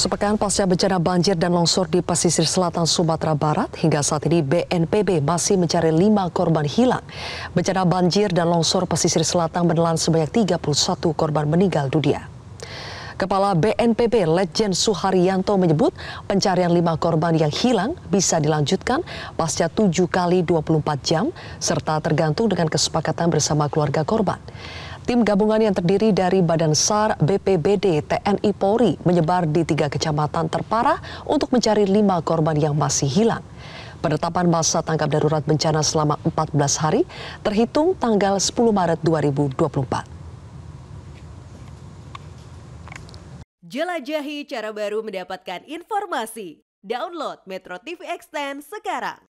Sepekan pasca bencana banjir dan longsor di pesisir selatan Sumatera Barat, hingga saat ini BNPB masih mencari lima korban hilang. Bencana banjir dan longsor pesisir selatan menelan sebanyak 31 korban meninggal dunia. Kepala BNPB Legend Suharyanto menyebut pencarian lima korban yang hilang bisa dilanjutkan pasca 7 kali 24 jam serta tergantung dengan kesepakatan bersama keluarga korban. Tim gabungan yang terdiri dari Badan SAR, BPBD, TNI Polri menyebar di tiga kecamatan terparah untuk mencari lima korban yang masih hilang. Penetapan masa tanggap darurat bencana selama 14 hari terhitung tanggal 10 Maret 2024. Jelajahi cara baru mendapatkan informasi. Download Metro TV Extend sekarang.